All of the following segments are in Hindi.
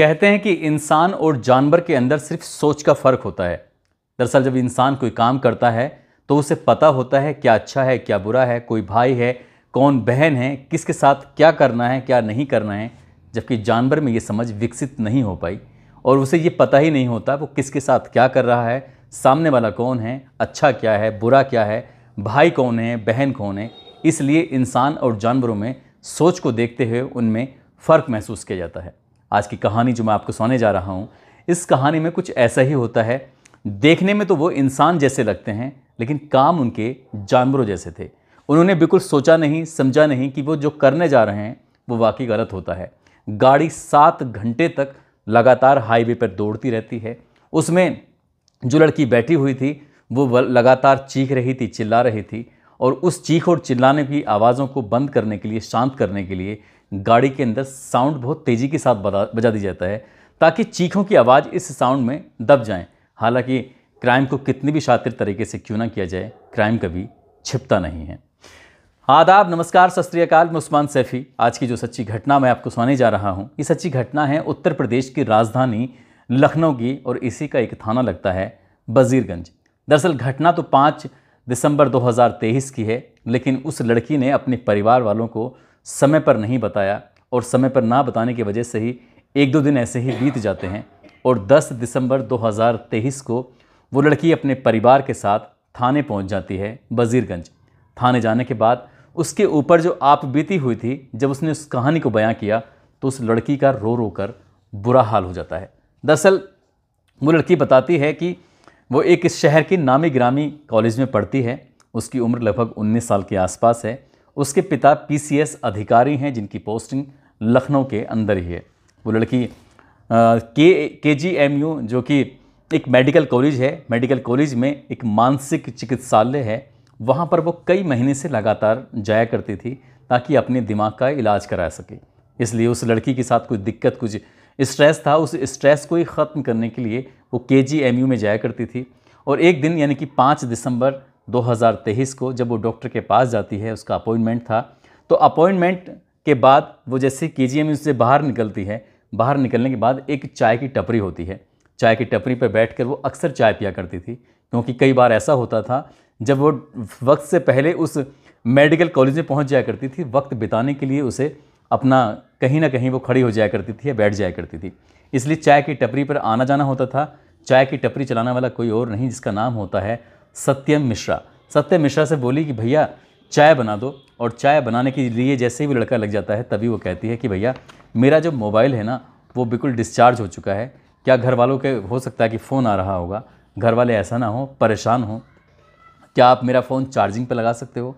कहते हैं कि इंसान और जानवर के अंदर सिर्फ सोच का फ़र्क होता है दरअसल जब इंसान कोई काम करता है तो उसे पता होता है क्या अच्छा है क्या बुरा है कोई भाई है कौन बहन है किसके साथ क्या करना है क्या नहीं करना है जबकि जानवर में ये समझ विकसित नहीं हो पाई और उसे ये पता ही नहीं होता वो किसके साथ क्या कर रहा है सामने वाला कौन है अच्छा क्या है बुरा क्या है भाई कौन है बहन कौन है इसलिए इंसान और जानवरों में सोच को देखते हुए उनमें फ़र्क महसूस किया जाता है आज की कहानी जो मैं आपको सुनाने जा रहा हूँ इस कहानी में कुछ ऐसा ही होता है देखने में तो वो इंसान जैसे लगते हैं लेकिन काम उनके जानवरों जैसे थे उन्होंने बिल्कुल सोचा नहीं समझा नहीं कि वो जो करने जा रहे हैं वो वाकई गलत होता है गाड़ी सात घंटे तक लगातार हाईवे पर दौड़ती रहती है उसमें जो लड़की बैठी हुई थी वो लगातार चीख रही थी चिल्ला रही थी और उस चीख और चिल्लाने की आवाज़ों को बंद करने के लिए शांत करने के लिए गाड़ी के अंदर साउंड बहुत तेज़ी के साथ बजा दिया जाता है ताकि चीखों की आवाज़ इस साउंड में दब जाएं। हालांकि क्राइम को कितनी भी शातिर तरीके से क्यों ना किया जाए क्राइम कभी छिपता नहीं है आदाब नमस्कार सत मैं उस्मान सैफ़ी आज की जो सच्ची घटना मैं आपको सुनाने जा रहा हूँ ये सच्ची घटना है उत्तर प्रदेश की राजधानी लखनऊ की और इसी का एक थाना लगता है बजीरगंज दरअसल घटना तो पाँच दिसंबर 2023 की है लेकिन उस लड़की ने अपने परिवार वालों को समय पर नहीं बताया और समय पर ना बताने की वजह से ही एक दो दिन ऐसे ही बीत जाते हैं और 10 दिसंबर 2023 को वो लड़की अपने परिवार के साथ थाने पहुंच जाती है वजीरगंज थाने जाने के बाद उसके ऊपर जो आप बीती हुई थी जब उसने उस कहानी को बयां किया तो उस लड़की का रो रो कर बुरा हाल हो जाता है दरअसल वो लड़की बताती है कि वो एक इस शहर की नामी ग्रामी कॉलेज में पढ़ती है उसकी उम्र लगभग 19 साल के आसपास है उसके पिता पीसीएस अधिकारी हैं जिनकी पोस्टिंग लखनऊ के अंदर ही है वो लड़की के के जी एम यू जो कि एक मेडिकल कॉलेज है मेडिकल कॉलेज में एक मानसिक चिकित्सालय है वहाँ पर वो कई महीने से लगातार जाया करती थी ताकि अपने दिमाग का इलाज करा सके इसलिए उस लड़की के साथ कुछ दिक्कत कुछ स्ट्रेस था उस स्ट्रेस को ही ख़त्म करने के लिए वो के जी एम यू में जाया करती थी और एक दिन यानी कि पाँच दिसंबर 2023 को जब वो डॉक्टर के पास जाती है उसका अपॉइंटमेंट था तो अपॉइंटमेंट के बाद वो जैसे के जी से बाहर निकलती है बाहर निकलने के बाद एक चाय की टपरी होती है चाय की टपरी पर बैठकर वो अक्सर चाय पिया करती थी क्योंकि कई बार ऐसा होता था जब वो वक्त से पहले उस मेडिकल कॉलेज में पहुंच जाया करती थी वक्त बिताने के लिए उसे अपना कहीं ना कहीं वो खड़ी हो जाया करती थी या बैठ जाया करती थी इसलिए चाय की टपरी पर आना जाना होता था चाय की टपरी चलाने वाला कोई और नहीं जिसका नाम होता है सत्यम मिश्रा सत्यम मिश्रा से बोली कि भैया चाय बना दो और चाय बनाने के लिए जैसे ही वो लड़का लग जाता है तभी वो कहती है कि भैया मेरा जो मोबाइल है ना वो बिल्कुल डिस्चार्ज हो चुका है क्या घर वालों के हो सकता है कि फ़ोन आ रहा होगा घर वाले ऐसा ना हो परेशान हो क्या आप मेरा फ़ोन चार्जिंग पर लगा सकते हो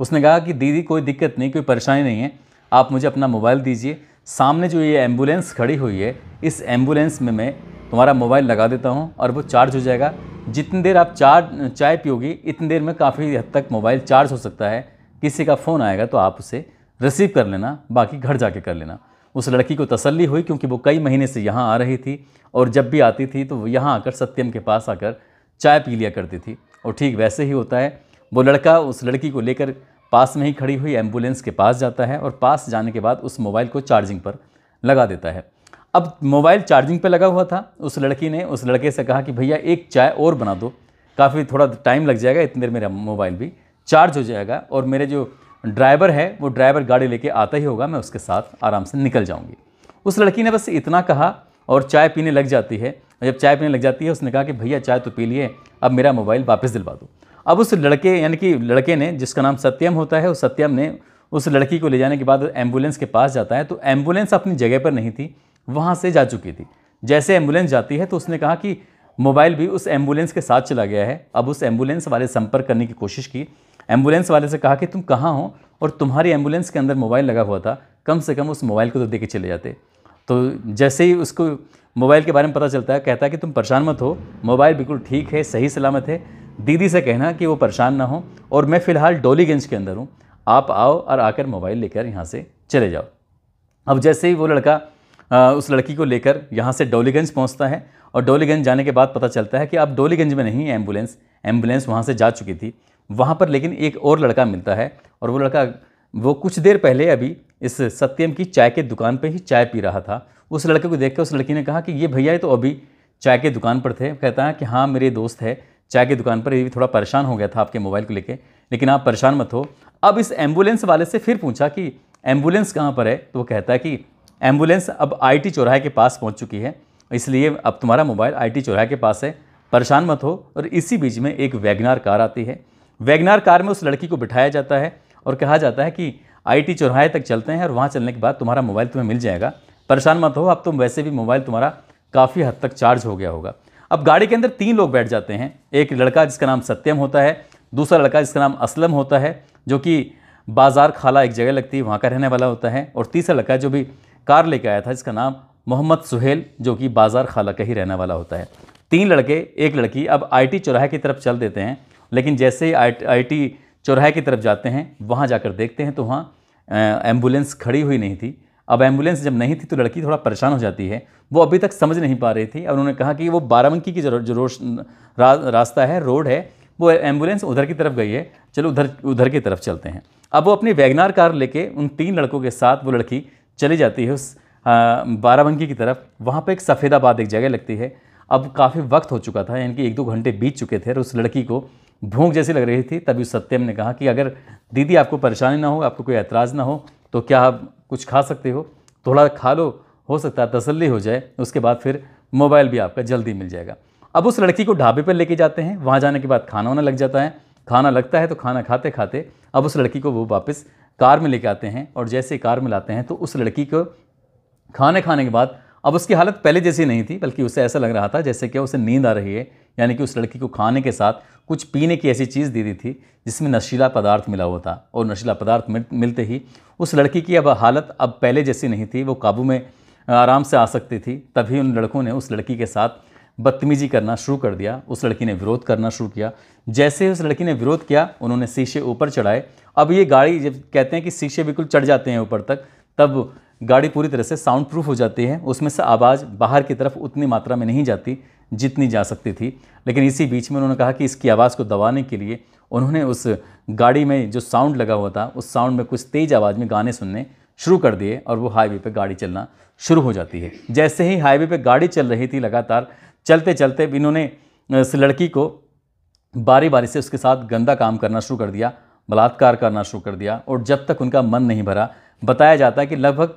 उसने कहा कि दीदी कोई दिक्कत नहीं कोई परेशानी नहीं है आप मुझे अपना मोबाइल दीजिए सामने जो ये एम्बुलेंस खड़ी हुई है इस एम्बुलेंस में मैं तुम्हारा मोबाइल लगा देता हूँ और वो चार्ज हो जाएगा जितनी देर आप चार चाय पियोगे इतनी देर में काफ़ी हद तक मोबाइल चार्ज हो सकता है किसी का फ़ोन आएगा तो आप उसे रिसीव कर लेना बाकी घर जाके कर लेना उस लड़की को तसल्ली हुई क्योंकि वो कई महीने से यहाँ आ रही थी और जब भी आती थी तो वो यहाँ आकर सत्यम के पास आकर चाय पी लिया करती थी और ठीक वैसे ही होता है वो लड़का उस लड़की को लेकर पास में ही खड़ी हुई एम्बुलेंस के पास जाता है और पास जाने के बाद उस मोबाइल को चार्जिंग पर लगा देता है अब मोबाइल चार्जिंग पे लगा हुआ था उस लड़की ने उस लड़के से कहा कि भैया एक चाय और बना दो काफ़ी थोड़ा टाइम लग जाएगा इतनी देर मेरा मोबाइल भी चार्ज हो जाएगा और मेरे जो ड्राइवर है वो ड्राइवर गाड़ी लेके आता ही होगा मैं उसके साथ आराम से निकल जाऊँगी उस लड़की ने बस इतना कहा और चाय पीने लग जाती है जब चाय पीने लग जाती है उसने कहा कि भैया चाय तो पी लिए अब मेरा मोबाइल वापस दिलवा दो अब उस लड़के यानी कि लड़के ने जिसका नाम सत्यम होता है उस सत्यम ने उस लड़की को ले जाने के बाद एम्बुलेंस के पास जाता है तो एम्बुलेंस अपनी जगह पर नहीं थी वहाँ से जा चुकी थी जैसे एम्बुलेंस जाती है तो उसने कहा कि मोबाइल भी उस एम्बुलेंस के साथ चला गया है अब उस एम्बुलेंस वाले संपर्क करने की कोशिश की एम्बुलेंस वाले से कहा कि तुम कहाँ हो और तुम्हारी एम्बुलेंस के अंदर मोबाइल लगा हुआ था कम से कम उस मोबाइल को तो दे के चले जाते तो जैसे ही उसको मोबाइल के बारे में पता चलता है कहता है कि तुम परेशान मत हो मोबाइल बिल्कुल ठीक है सही सलामत है दीदी से कहना कि वो परेशान ना हो और मैं फ़िलहाल डोलीगंज के अंदर हूँ आप आओ और आकर मोबाइल लेकर यहाँ से चले जाओ अब जैसे ही वो लड़का उस लड़की को लेकर यहाँ से डोलीगंज पहुँचता है और डोलीगंज जाने के बाद पता चलता है कि अब डोलीगंज में नहीं एम्बुलेंस एम्बुलेंस वहाँ से जा चुकी थी वहाँ पर लेकिन एक और लड़का मिलता है और वो लड़का वो कुछ देर पहले अभी इस सत्यम की चाय के दुकान पर ही चाय पी रहा था उस लड़के को देख उस लड़की ने कहा कि ये भैया तो अभी चाय के दुकान पर थे कहता है कि हाँ मेरे दोस्त है चाय के दुकान पर ये भी थोड़ा परेशान हो गया था आपके मोबाइल को लेके लेकिन आप परेशान मत हो अब इस एम्बुलेंस वाले से फिर पूछा कि एम्बुलेंस कहाँ पर है तो वो कहता है कि एम्बुलेंस अब आईटी चौराहे के पास पहुंच चुकी है इसलिए अब तुम्हारा मोबाइल आईटी चौराहे के पास है परेशान मत हो और इसी बीच में एक वैगनार कार आती है वैगनार कार में उस लड़की को बिठाया जाता है और कहा जाता है कि आईटी चौराहे तक चलते हैं और वहाँ चलने के बाद तुम्हारा मोबाइल तुम्हें मिल जाएगा परेशान मत हो अब तुम वैसे भी मोबाइल तुम्हारा काफ़ी हद तक चार्ज हो गया होगा अब गाड़ी के अंदर तीन लोग बैठ जाते हैं एक लड़का जिसका नाम सत्यम होता है दूसरा लड़का जिसका नाम असलम होता है जो कि बाज़ार खाला एक जगह लगती है वहाँ का रहने वाला होता है और तीसरा लड़का जो भी कार लेके आया था जिसका नाम मोहम्मद सुहेल जो कि बाज़ार खाला का ही रहने वाला होता है तीन लड़के एक लड़की अब आईटी चौराहे की तरफ चल देते हैं लेकिन जैसे ही आईटी चौराहे की तरफ जाते हैं वहाँ जाकर देखते हैं तो वहाँ एम्बुलेंस खड़ी हुई नहीं थी अब एम्बुलेंस जब नहीं थी तो लड़की थोड़ा परेशान हो जाती है वो अभी तक समझ नहीं पा रही थी और उन्होंने कहा कि वो बाराबंकी की जो जो रोश रास्ता है रोड है वो एम्बुलेंस उधर की तरफ गई है चलो उधर उधर की तरफ चलते हैं अब वो अपनी वैगनार कार लेके उन तीन लड़कों के साथ वो लड़की चली जाती है उस बाराबंकी की तरफ वहाँ पर एक सफ़ेदाबाद एक जगह लगती है अब काफ़ी वक्त हो चुका था यानी कि एक दो घंटे बीत चुके थे और उस लड़की को भूख जैसी लग रही थी तभी सत्यम ने कहा कि अगर दीदी आपको परेशानी ना हो आपको कोई एतराज़ ना हो तो क्या आप कुछ खा सकते हो थोड़ा खा लो हो सकता है तसल्ली हो जाए उसके बाद फिर मोबाइल भी आपका जल्दी मिल जाएगा अब उस लड़की को ढाबे पर लेके जाते हैं वहाँ जाने के बाद खाना वाना लग जाता है खाना लगता है तो खाना खाते खाते अब उस लड़की को वो वापस कार में लेके आते हैं और जैसे कार में लाते हैं तो उस लड़की को खाने खाने के बाद अब उसकी हालत पहले जैसी नहीं थी बल्कि उसे ऐसा लग रहा था जैसे कि उसे नींद आ रही है यानी कि उस लड़की को खाने के साथ कुछ पीने की ऐसी चीज़ दे दी थी जिसमें नशीला पदार्थ मिला हुआ था और नशीला पदार्थ मिल, मिलते ही उस लड़की की अब हालत अब पहले जैसी नहीं थी वो काबू में आराम से आ सकती थी तभी उन लड़कों ने उस लड़की के साथ बदतमीजी करना शुरू कर दिया उस लड़की ने विरोध करना शुरू किया जैसे उस लड़की ने विरोध किया उन्होंने शीशे ऊपर चढ़ाए अब ये गाड़ी जब कहते हैं कि शीशे बिल्कुल चढ़ जाते हैं ऊपर तक तब गाड़ी पूरी तरह से साउंड प्रूफ हो जाती है उसमें से आवाज़ बाहर की तरफ उतनी मात्रा में नहीं जाती जितनी जा सकती थी लेकिन इसी बीच में उन्होंने कहा कि इसकी आवाज़ को दबाने के लिए उन्होंने उस गाड़ी में जो साउंड लगा हुआ था उस साउंड में कुछ तेज़ आवाज़ में गाने सुनने शुरू कर दिए और वो हाईवे पर गाड़ी चलना शुरू हो जाती है जैसे ही हाईवे पर गाड़ी चल रही थी लगातार चलते चलते इन्होंने इस लड़की को बारी बारी से उसके साथ गंदा काम करना शुरू कर दिया बलात्कार करना शुरू कर दिया और जब तक उनका मन नहीं भरा बताया जाता है कि लगभग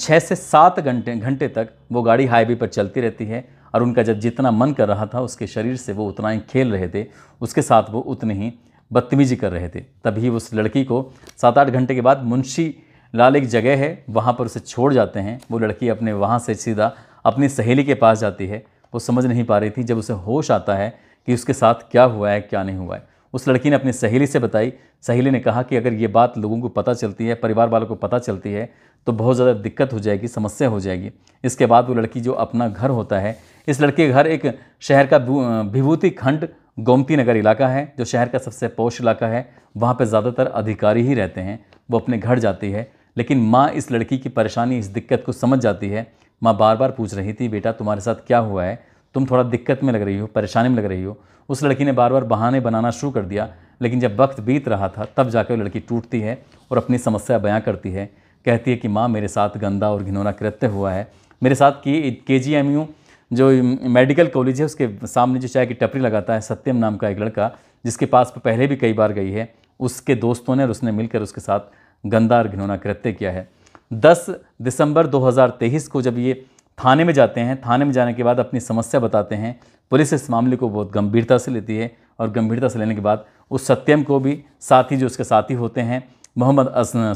छः से सात घंटे घंटे तक वो गाड़ी हाईवे पर चलती रहती है और उनका जब जितना मन कर रहा था उसके शरीर से वो उतना ही खेल रहे थे उसके साथ वो उतने ही बदतमीजी कर रहे थे तभी उस लड़की को सात आठ घंटे के बाद मुंशी लाल एक जगह है वहाँ पर उसे छोड़ जाते हैं वो लड़की अपने वहाँ से सीधा अपनी सहेली के पास जाती है वो समझ नहीं पा रही थी जब उसे होश आता है कि उसके साथ क्या हुआ है क्या नहीं हुआ है उस लड़की ने अपनी सहेली से बताई सहेली ने कहा कि अगर ये बात लोगों को पता चलती है परिवार वालों को पता चलती है तो बहुत ज़्यादा दिक्कत हो जाएगी समस्या हो जाएगी इसके बाद वो लड़की जो अपना घर होता है इस लड़के का घर एक शहर का विभूति खंड गोमती नगर इलाका है जो शहर का सबसे पौष इलाका है वहाँ पर ज़्यादातर अधिकारी ही रहते हैं वो अपने घर जाती है लेकिन माँ इस लड़की की परेशानी इस दिक्कत को समझ जाती है माँ बार बार पूछ रही थी बेटा तुम्हारे साथ क्या हुआ है तुम थोड़ा दिक्कत में लग रही हो परेशानी में लग रही हो उस लड़की ने बार बार बहाने बनाना शुरू कर दिया लेकिन जब वक्त बीत रहा था तब जाकर वो लड़की टूटती है और अपनी समस्या बयां करती है कहती है कि माँ मेरे साथ गंदा और घिनौना कृत्य हुआ है मेरे साथ की के जी एम यू जो मेडिकल कॉलेज है उसके सामने जो चाय की टपरी लगाता है सत्यम नाम का एक लड़का जिसके पास पहले भी कई बार गई है उसके दोस्तों ने और उसने मिलकर उसके साथ गंदा और घिनौना कृत्य किया है 10 दिसंबर 2023 को जब ये थाने में जाते हैं थाने में जाने के बाद अपनी समस्या बताते हैं पुलिस इस मामले को बहुत गंभीरता से लेती है और गंभीरता से लेने के बाद उस सत्यम को भी साथ ही जो उसके साथी होते हैं मोहम्मद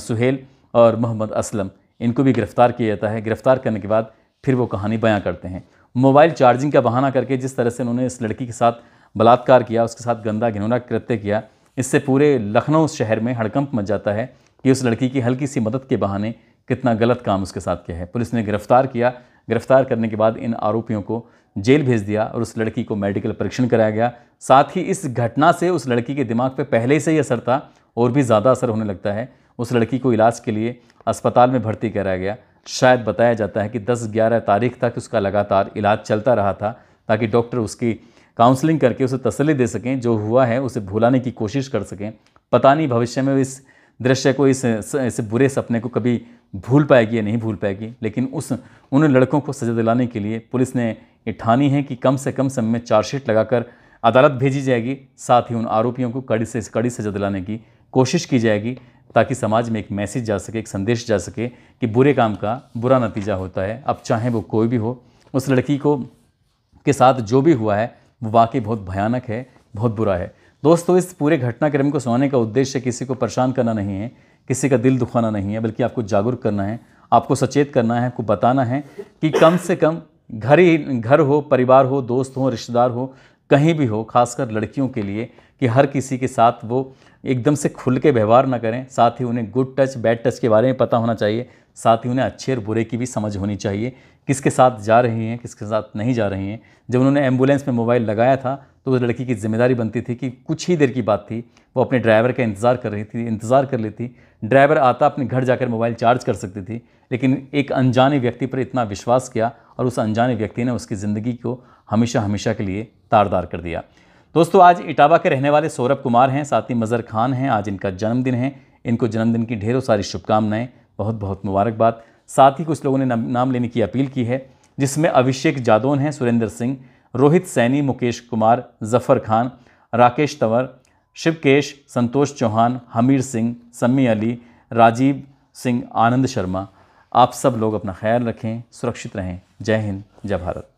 सुहेल और मोहम्मद असलम इनको भी गिरफ़्तार किया जाता है गिरफ़्तार करने के बाद फिर वो कहानी बयां करते हैं मोबाइल चार्जिंग का बहाना करके जिस तरह से उन्होंने इस लड़की के साथ बलात्कार किया उसके साथ गंदा घिनौना कृत्य किया इससे पूरे लखनऊ शहर में हड़कंप मच जाता है कि उस लड़की की हल्की सी मदद के बहाने कितना गलत काम उसके साथ किया है पुलिस ने गिरफ्तार किया गिरफ्तार करने के बाद इन आरोपियों को जेल भेज दिया और उस लड़की को मेडिकल परीक्षण कराया गया साथ ही इस घटना से उस लड़की के दिमाग पर पहले से ही असर था और भी ज़्यादा असर होने लगता है उस लड़की को इलाज के लिए अस्पताल में भर्ती कराया गया शायद बताया जाता है कि 10-11 तारीख तक उसका लगातार इलाज चलता रहा था ताकि डॉक्टर उसकी काउंसलिंग करके उसे तसली दे सकें जो हुआ है उसे भुलाने की कोशिश कर सकें पता नहीं भविष्य में इस दृश्य को इस ऐसे बुरे सपने को कभी भूल पाएगी या नहीं भूल पाएगी लेकिन उस उन लड़कों को सजा दिलाने के लिए पुलिस ने ये ठानी है कि कम से कम समय में चार्जशीट लगाकर अदालत भेजी जाएगी साथ ही उन आरोपियों को कड़ी से कड़ी सजा दिलाने की कोशिश की जाएगी ताकि समाज में एक मैसेज जा सके एक संदेश जा सके कि बुरे काम का बुरा नतीजा होता है अब चाहे वो कोई भी हो उस लड़की को के साथ जो भी हुआ है वो वाकई बहुत भयानक है बहुत बुरा है दोस्तों इस पूरे घटनाक्रम को सुनाने का उद्देश्य किसी को परेशान करना नहीं है किसी का दिल दुखाना नहीं है बल्कि आपको जागरूक करना है आपको सचेत करना है आपको बताना है कि कम से कम घर ही घर हो परिवार हो दोस्त हो रिश्तेदार हो कहीं भी हो खासकर लड़कियों के लिए कि हर किसी के साथ वो एकदम से खुल के व्यवहार ना करें साथ ही उन्हें गुड टच बैड टच के बारे में पता होना चाहिए साथ ही उन्हें अच्छे और बुरे की भी समझ होनी चाहिए किसके साथ जा रही हैं किसके साथ नहीं जा रही हैं जब उन्होंने एम्बुलेंस में मोबाइल लगाया था तो उस लड़की की जिम्मेदारी बनती थी कि कुछ ही देर की बात थी वो अपने ड्राइवर का इंतज़ार कर रही थी इंतज़ार कर लेती ड्राइवर आता अपने घर जाकर मोबाइल चार्ज कर सकती थी लेकिन एक अनजाने व्यक्ति पर इतना विश्वास किया और उस अनजाने व्यक्ति ने उसकी ज़िंदगी को हमेशा हमेशा के लिए तारदार कर दिया दोस्तों आज इटावा के रहने वाले सौरभ कुमार हैं साथ ही मज़र खान हैं आज इनका जन्मदिन है इनको जन्मदिन की ढेरों सारी शुभकामनाएँ बहुत बहुत मुबारकबाद साथ ही कुछ लोगों ने नाम लेने की अपील की है जिसमें अभिषेक जादौन हैं सुरेंद्र सिंह रोहित सैनी मुकेश कुमार जफर खान राकेश तंवर शिवकेश संतोष चौहान हमीर सिंह सम्मी अली राजीव सिंह आनंद शर्मा आप सब लोग अपना ख्याल रखें सुरक्षित रहें जय हिंद जय भारत